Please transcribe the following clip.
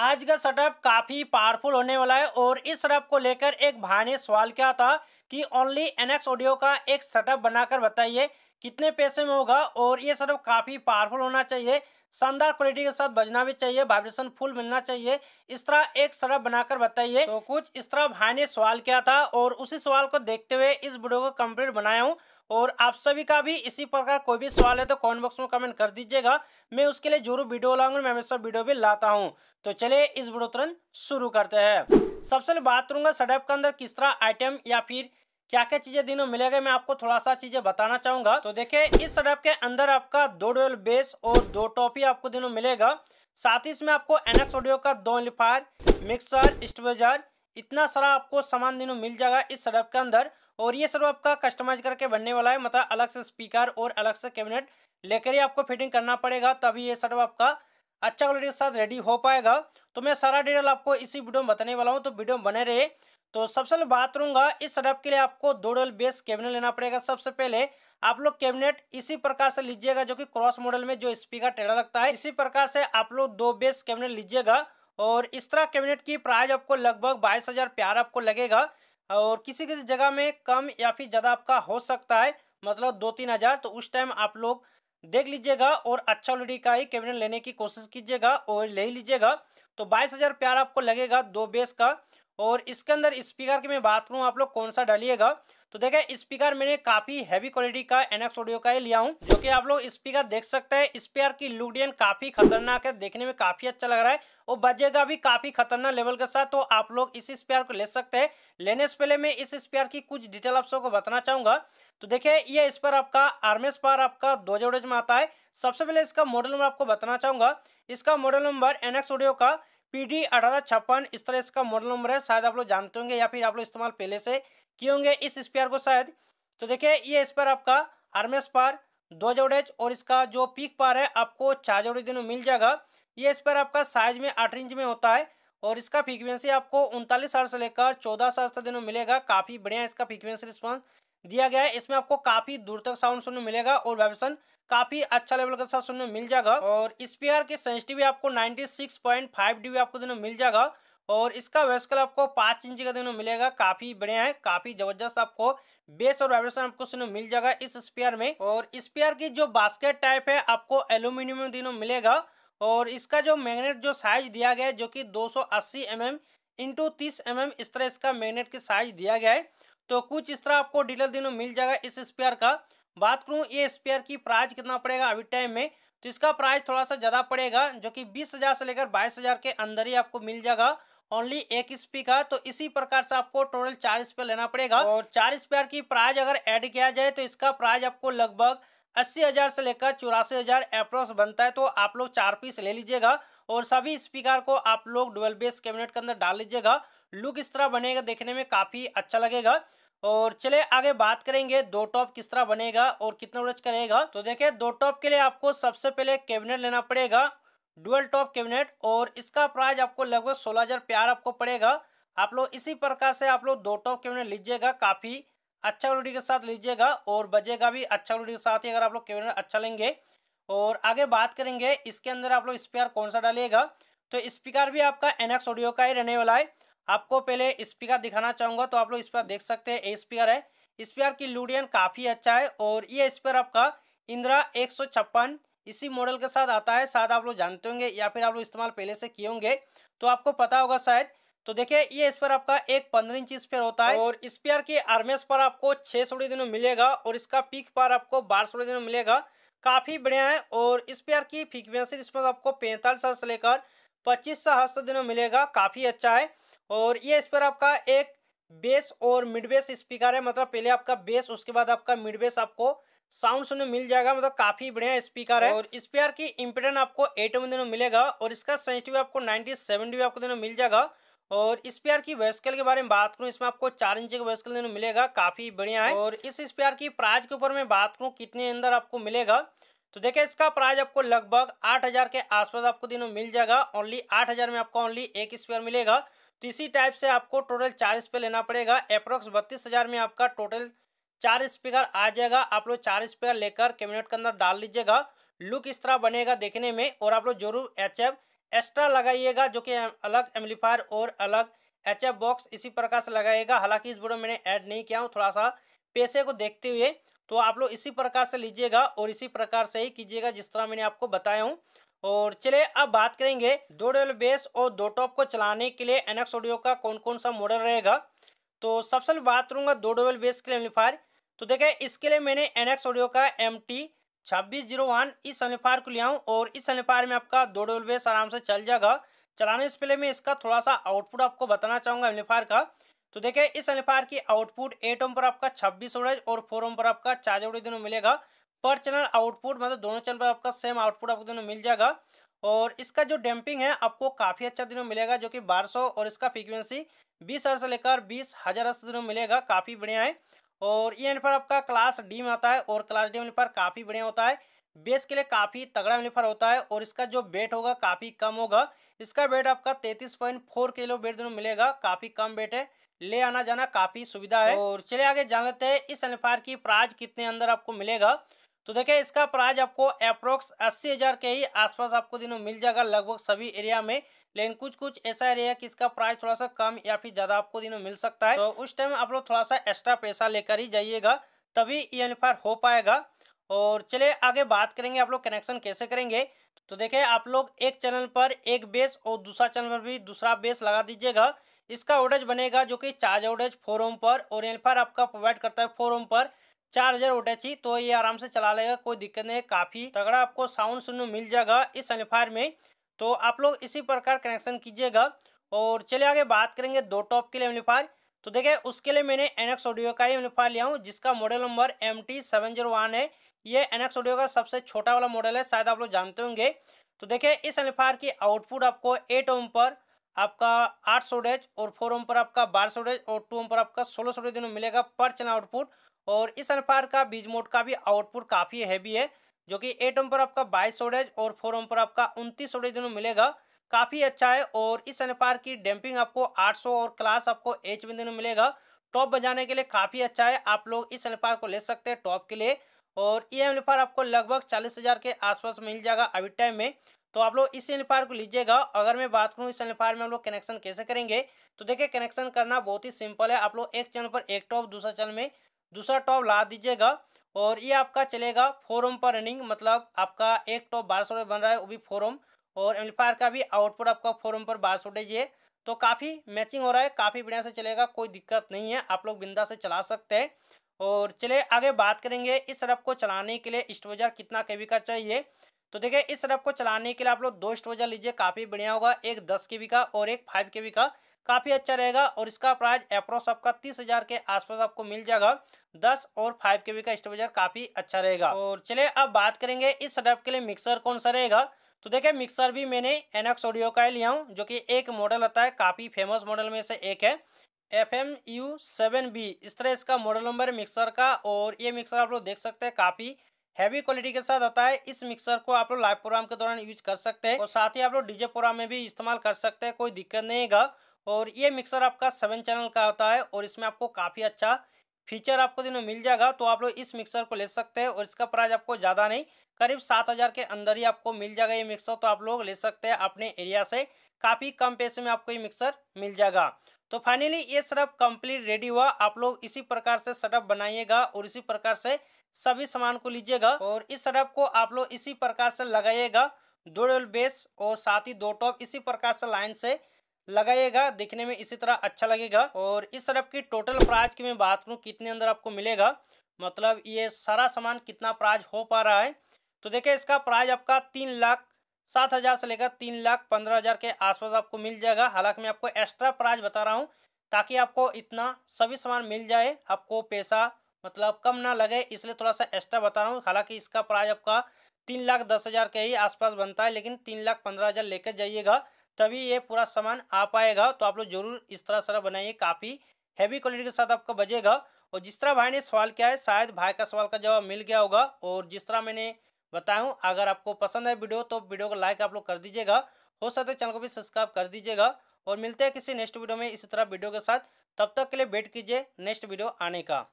आज का सेटअप काफ़ी पावरफुल होने वाला है और इस सेटअप को लेकर एक भाई ने सवाल किया था कि ओनली एनएक्स ऑडियो का एक सेटअप बनाकर बताइए कितने पैसे में होगा और ये सेटअप काफ़ी पावरफुल होना चाहिए शानदार क्वालिटी के साथ बजना भी चाहिए वाइब्रेशन फुल मिलना चाहिए इस तरह एक सेटअप बनाकर बताइए तो कुछ इस तरह भाई ने सवाल किया था और उसी सवाल को देखते हुए इस वीडियो को कंप्लीट बनाया हूँ और आप सभी का भी इसी प्रकार कोई भी सवाल है तो कमेंट बॉक्स में कमेंट कर दीजिएगा मैं उसके लिए जरूर वीडियो लाऊंगा मैं हमेशा वीडियो भी लाता हूँ तो चलिए इस वीडियो तुरंत शुरू करते हैं सबसे पहले बात करूंगा सडेप के अंदर किस तरह आइटम या फिर क्या क्या चीजें दिनों मिलेगा मैं आपको थोड़ा सा चीजें बताना चाहूंगा तो देखिए इस सडेप के अंदर आपका दो डोल बेस और दो टॉपी आपको दिनों मिलेगा साथ ही इसमें आपको एनएक्स ऑडियो का दो एम्पलीफायर मिक्सर स्टेबलाइजर इतना सारा आपको सामान दिनों मिल जाएगा इस सडेप के अंदर और ये सर आपका कस्टमाइज करके बनने वाला है मतलब अलग से स्पीकर और अलग से कैबिनेट लेकर ही आपको फिटिंग करना पड़ेगा तभी ये सर आपका अच्छा क्वालिटी के साथ रेडी हो पाएगा तो मैं सारा डिटेल आपको इसी वीडियो में बताने वाला हूँ तो वीडियो में बने रहे तो सबसे पहले बात करूंगा इस सेटअप के लिए आपको दो डोल बेस कैबिनेट लेना पड़ेगा सबसे पहले आप लोग कैबिनेट इसी प्रकार से लीजिएगा जो कि क्रॉस मॉडल में जो स्पीकर टेढ़ा लगता है इसी प्रकार से आप लोग दो बेस कैबिनेट लीजिएगा और इस तरह कैबिनेट की प्राइस आपको लगभग बाईस हजार प्यार आपको लगेगा और किसी किसी जगह में कम या फिर ज़्यादा आपका हो सकता है मतलब दो तीन हज़ार तो उस टाइम आप लोग देख लीजिएगा और अच्छा ऑलरेडी का ही कैबिनेट लेने की कोशिश कीजिएगा और ले लीजिएगा तो बाईस हज़ार प्यार आपको लगेगा दो बेस का और इसके अंदर स्पीकर की मैं बात करूँ आप लोग कौन सा डालिएगा तो देखें स्पीकर मैंने काफी हैवी क्वालिटी का एनएक्स ऑडियो का ही लिया हूँ जो कि आप लोग स्पीकर देख सकते हैं स्पीकर की लुडियन काफी खतरनाक है देखने में काफी अच्छा लग रहा है और बजेगा भी काफी खतरनाक लेवल के साथ तो आप लोग इस स्पीकर को ले सकते हैं लेने से पहले मैं इस स्पीकर की कुछ डिटेल आप सबको बताना चाहूंगा तो देखिये ये इस पर आपका आर्मेस पार आपका दो में आता है सबसे पहले इसका मॉडल नंबर आपको बताना चाहूंगा इसका मॉडल नंबर एनएक्स ऑडियो का पी डी अठारह छप्पन इस तरह इसका मॉडल नंबर है शायद आप लोग जानते होंगे या फिर आप लोग इस्तेमाल पहले से किए होंगे इस स्पेयर को शायद तो देखिए ये स्पेयर आपका आर्मेस पार दो जोड़ेज और इसका जो पीक पार है आपको चार जोड़े दिनों मिल जाएगा ये स्पेयर आपका साइज में आठ इंच में होता है और इसका फ्रीक्वेंसी आपको उनतालीस हर से लेकर चौदह हर्ट तक दिनों मिलेगा काफ़ी बढ़िया इसका फ्रीक्वेंसी रिस्पॉन्स दिया गया है इसमें आपको काफ़ी दूर तक साउंड सुनने मिलेगा और वाइब्रेशन काफ़ी अच्छा लेवल के साथ सुनने मिल जाएगा और इस की सेंसिटिव आपको 96.5 डीबी आपको दिनों मिल जाएगा और इसका वेस्कल आपको पाँच इंच का दोनों मिलेगा काफी बढ़िया है काफी जबरदस्त आपको बेस और वाइब्रेशन आपको सुनो मिल जाएगा इस स्पेयर में और स्पेयर की जो बास्केट टाइप है आपको एल्यूमिनियम में दिनों मिलेगा और इसका जो मैग्नेट जो साइज दिया गया है जो कि 280 सौ अस्सी एम एम इंटू तीस एम इस तरह इसका मैग्नेट की साइज दिया गया है तो कुछ इस तरह आपको डिटेल दिनों मिल जाएगा इस स्पेयर का बात करूँ ये स्पेयर की प्राइस कितना पड़ेगा अभी टाइम में तो इसका प्राइस थोड़ा सा ज़्यादा पड़ेगा जो कि बीस हज़ार से लेकर बाईस हज़ार के अंदर ही आपको मिल जाएगा ओनली एक स्पी का तो इसी प्रकार से आपको टोटल चार स्पेयर लेना पड़ेगा और चार स्पेयर की प्राइज अगर ऐड किया जाए तो इसका प्राइज आपको लगभग अस्सी हज़ार से लेकर चौरासी हज़ार बनता है तो आप लोग चार पीस ले लीजिएगा और सभी स्पीकर को आप लोग डुअल बेस कैबिनेट के अंदर डाल लीजिएगा लुक इस तरह बनेगा देखने में काफ़ी अच्छा लगेगा और चले आगे बात करेंगे दो टॉप किस तरह बनेगा और कितना रच करेगा तो देखिये दो टॉप के लिए आपको सबसे पहले कैबिनेट लेना पड़ेगा डुअल टॉप कैबिनेट और इसका प्राइस आपको लगभग सोलह हज़ार प्यार आपको पड़ेगा आप लोग इसी प्रकार से आप लोग दो टॉप कैबिनेट लीजिएगा काफ़ी अच्छा क्वालिटी के साथ लीजिएगा और बजेगा भी अच्छा क्वालिटी के साथ ही अगर आप लोग कैबिनेट अच्छा लेंगे और आगे बात करेंगे इसके अंदर आप लोग स्पीकर कौन सा डालिएगा तो स्पीकर भी आपका एनएक्स ऑडियो का ही रहने वाला है आपको पहले स्पीकर दिखाना चाहूँगा तो आप लोग स्पीकर देख सकते हैं ए स्पीकर है स्पीकर की लूडियन काफ़ी अच्छा है और ये स्पीकर आपका इंदिरा एक सौ छप्पन इसी मॉडल के साथ आता है शायद आप लोग जानते होंगे या फिर आप लोग इस्तेमाल पहले से किए होंगे तो आपको पता होगा शायद तो देखिए ये इस पर आपका एक पंद्रह इंच स्पेयर होता है और स्पेयर के आर्मेस पर आपको छः सोलह दिनों मिलेगा और इसका पीक पर आपको बारह सोलह दिनों मिलेगा काफ़ी बढ़िया है और स्पेयर की फ्रिक्वेंसी इसमें आपको पैंतालीस हर्ष लेकर पच्चीस सौ हस्त दिनों मिलेगा काफ़ी अच्छा है और ये इस पर आपका एक बेस और मिड बेस स्पीकर है मतलब पहले आपका बेस उसके बाद आपका मिड बेस आपको साउंड सुनने मिल जाएगा मतलब काफी बढ़िया स्पीकर है और स्पीकर की इम्पिटेंट आपको एट एम दिनों मिलेगा और इसका सेंसिटिव आपको नाइनटी सेवन डी आपको दिनों मिल जाएगा और स्पेयर की वेस्कल के बारे में बात करूं इसमें आपको चार इंच का वेस्कल देने मिलेगा काफी बढ़िया है और इस स्पेयर की प्राइस के ऊपर मैं बात करूं कितने अंदर आपको मिलेगा तो देखिये इसका प्राइस आपको लगभग आठ हज़ार के आसपास आपको दिनों मिल जाएगा ओनली आठ हज़ार में आपको ओनली एक स्पेयर मिलेगा तो इसी टाइप से आपको टोटल चार स्पेयर लेना पड़ेगा अप्रोक्स बत्तीस में आपका टोटल चार स्पीकर आ जाएगा आप लोग चार स्पीकर लेकर कैबिनेट के अंदर डाल लीजिएगा लुक इस तरह बनेगा देखने में और आप लोग जरूर एच एफ एक्स्ट्रा लगाइएगा जो कि अलग एम्पलीफायर और अलग एच एफ बॉक्स इसी प्रकार से लगाइएगा हालांकि इस वीडियो मैंने ऐड नहीं किया हूँ थोड़ा सा पैसे को देखते हुए तो आप लोग इसी प्रकार से लीजिएगा और इसी प्रकार से ही कीजिएगा जिस तरह मैंने आपको बताया हूँ और चलिए अब बात करेंगे दो डेल बेस और दो टॉप को चलाने के लिए एनएक्स ऑडियो का कौन कौन सा मॉडल रहेगा तो सबसे बात करूँगा दो डोवेल बेस के लिए एम्पलीफायर तो देखें इसके लिए मैंने एनएक्स ऑडियो का एम टी छब्बीस जीरो वन इस एम्पलीफायर को लिया हूँ और इस एम्पलीफायर में आपका दो डोल बेस आराम से चल जाएगा चलाने से पहले मैं इसका थोड़ा सा आउटपुट आपको बताना चाहूँगा एम्पलीफायर का तो देखिए इस एम्पलीफायर की आउटपुट एट ओम पर आपका छब्बीस ओडेज और फोर ओम पर आपका चार्ज ओवरेज दोनों मिलेगा पर चैनल आउटपुट मतलब दोनों चैनल पर आपका सेम आउटपुट आपको दोनों मिल जाएगा और इसका जो डैम्पिंग है आपको काफ़ी अच्छा दिनों मिलेगा जो कि 1200 और इसका फ्रीक्वेंसी बीस हज़ार से लेकर बीस हज़ार दिनों मिलेगा काफ़ी बढ़िया है और ये यूनिफार आपका क्लास डी में आता है और क्लास डी यूनिफार काफ़ी बढ़िया होता है बेस के लिए काफ़ी तगड़ा यूनिफार होता है और इसका जो वेट होगा काफ़ी कम होगा इसका वेट आपका तैतीस पॉइंट फोर किलो वेट दोनों मिलेगा काफ़ी कम वेट है ले आना जाना काफ़ी सुविधा है और चलिए आगे जान लेते हैं इस यूनिफार की प्राइज कितने अंदर आपको मिलेगा तो देखिए इसका प्राइज आपको अप्रोक्स अस्सी हज़ार के ही आसपास आपको दिनों मिल जाएगा लगभग सभी एरिया में लेकिन कुछ कुछ ऐसा एरिया कि इसका प्राइस थोड़ा सा कम या फिर ज़्यादा आपको दिनों मिल सकता है तो उस टाइम आप लोग थोड़ा सा एक्स्ट्रा पैसा लेकर ही जाइएगा तभी ई हो पाएगा और चलिए आगे बात करेंगे आप लोग कनेक्शन कैसे करेंगे तो देखिए आप लोग एक चैनल पर एक बेस और दूसरा चैनल पर भी दूसरा बेस लगा दीजिएगा इसका ओडेज बनेगा जो कि चार्ज ओडेज फोर ओम पर और एन आपका प्रोवाइड करता है फोर ओम पर चार हजार ओडेज ही तो ये आराम से चला लेगा कोई दिक्कत नहीं काफ़ी तगड़ा आपको साउंड सुनने मिल जाएगा इस एनफायर में तो आप लोग इसी प्रकार कनेक्शन कीजिएगा और चलिए आगे बात करेंगे दो टॉप के लिए एम्पलीफायर तो देखिए उसके लिए मैंने एनएक्स ऑडियो का ही एम्पलीफायर लिया हूँ जिसका model number M T seven zero one है ये एनएक्स ऑडियो का सबसे छोटा वाला मॉडल है शायद आप लोग जानते होंगे तो देखिए इस एम्पलीफायर की आउटपुट आपको एट ओम पर आपका आठ सोडेज और फोर ओम पर आपका बारह सोडेज और टू ओम पर आपका सोलह सोडेज दिनों मिलेगा पर चैनल आउटपुट और इस एम्पलीफायर का बीज मोड का भी आउटपुट काफ़ी हैवी है जो कि एट ओम पर आपका बाईस सोडेज और फोर ओम पर आपका उनतीस सोडेज दोनों मिलेगा काफ़ी अच्छा है और इस एनपार की डैम्पिंग आपको 800 और क्लास आपको एच बिंदु में मिलेगा टॉप बजाने के लिए काफ़ी अच्छा है आप लोग इस एनपार को ले सकते हैं टॉप के लिए और ये अनुपार आपको लगभग चालीस हज़ार के आसपास मिल जाएगा अभी टाइम में तो आप लोग इस एनपार को लीजिएगा अगर मैं बात करूँ इस एनपार में हम लोग कनेक्शन कैसे करेंगे तो देखिए कनेक्शन करना बहुत ही सिंपल है आप लोग एक चैनल पर एक टॉप दूसरा चैनल में दूसरा टॉप ला दीजिएगा और ये आपका चलेगा फोरम पर रनिंग मतलब आपका एक टॉप बारह सौ बन रहा है वो भी फोरम और एम्पलीफायर का भी आउटपुट आपका फोरम पर बारह सौ है तो काफ़ी मैचिंग हो रहा है काफ़ी बढ़िया से चलेगा कोई दिक्कत नहीं है आप लोग बिंदा से चला सकते हैं और चले आगे बात करेंगे इस सरप को चलाने के लिए स्टोजर कितना के का चाहिए तो देखिए इस सरप को चलाने के लिए आप लोग दो स्टोजर लीजिए काफ़ी बढ़िया होगा एक दस के का और एक फाइव के का काफ़ी अच्छा रहेगा और इसका प्राइस अप्रोक्स आपका तीस हज़ार के आसपास आपको मिल जाएगा दस और फाइव के बी का स्टेबलाइजर काफी अच्छा रहेगा और चलिए अब बात करेंगे इस सेटअप के लिए मिक्सर कौन सा रहेगा तो देखिये मिक्सर भी मैंने एनएक्स ऑडियो का लिया हूँ जो कि एक मॉडल आता है काफ़ी फेमस मॉडल में से एक है F M U seven B इस तरह इसका मॉडल नंबर है मिक्सर का और ये मिक्सर आप लोग देख सकते हैं काफ़ी हैवी क्वालिटी के साथ आता है इस मिक्सर को आप लोग लाइव प्रोग्राम के दौरान यूज कर सकते हैं और साथ ही आप लोग डीजे प्रोग्राम में भी इस्तेमाल कर सकते हैं कोई दिक्कत नहीं है और ये मिक्सर आपका सेवन चैनल का होता है और इसमें आपको काफ़ी अच्छा फीचर आपको दिनों मिल जाएगा तो आप लोग इस मिक्सर को ले सकते हैं और इसका प्राइस आपको ज़्यादा नहीं करीब सात हज़ार के अंदर ही आपको मिल जाएगा ये मिक्सर तो आप लोग ले सकते हैं अपने एरिया से काफ़ी कम पैसे में आपको ये मिक्सर मिल जाएगा तो फाइनली ये सेटअप कंप्लीट रेडी हुआ आप लोग इसी प्रकार से सेटअप बनाइएगा और इसी प्रकार से सभी सामान को लीजिएगा और इस सेटअप को आप लोग इसी प्रकार से लगाइएगा दो डबल बेस और साथ ही दो टॉप इसी प्रकार से लाइन से लगाइएगा देखने में इसी तरह अच्छा लगेगा और इस तरफ की टोटल प्राइज की मैं बात करूँ कितने अंदर आपको मिलेगा मतलब ये सारा सामान कितना प्राइज हो पा रहा है तो देखिए इसका प्राइज आपका तीन लाख सात हज़ार से लेकर तीन लाख पंद्रह हज़ार के आसपास आपको मिल जाएगा हालांकि मैं आपको एक्स्ट्रा प्राइज बता रहा हूँ ताकि आपको इतना सभी सामान मिल जाए आपको पैसा मतलब कम ना लगे इसलिए थोड़ा सा एक्स्ट्रा बता रहा हूँ हालांकि इसका प्राइज आपका तीन लाख दस हज़ार के ही आसपास बनता है लेकिन तीन लाख पंद्रह हज़ार लेकर जाइएगा तभी ये पूरा सामान आ पाएगा तो आप लोग जरूर इस तरह सारा बनाइए काफ़ी हैवी क्वालिटी के साथ आपका बजेगा और जिस तरह भाई ने सवाल किया है शायद भाई का सवाल का जवाब मिल गया होगा और जिस तरह मैंने बताया हूँ अगर आपको पसंद है वीडियो तो वीडियो को लाइक आप लोग कर दीजिएगा हो सकता है चैनल को भी सब्सक्राइब कर दीजिएगा और मिलते हैं किसी नेक्स्ट वीडियो में इसी तरह वीडियो के साथ तब तक के लिए वेट कीजिए नेक्स्ट वीडियो आने का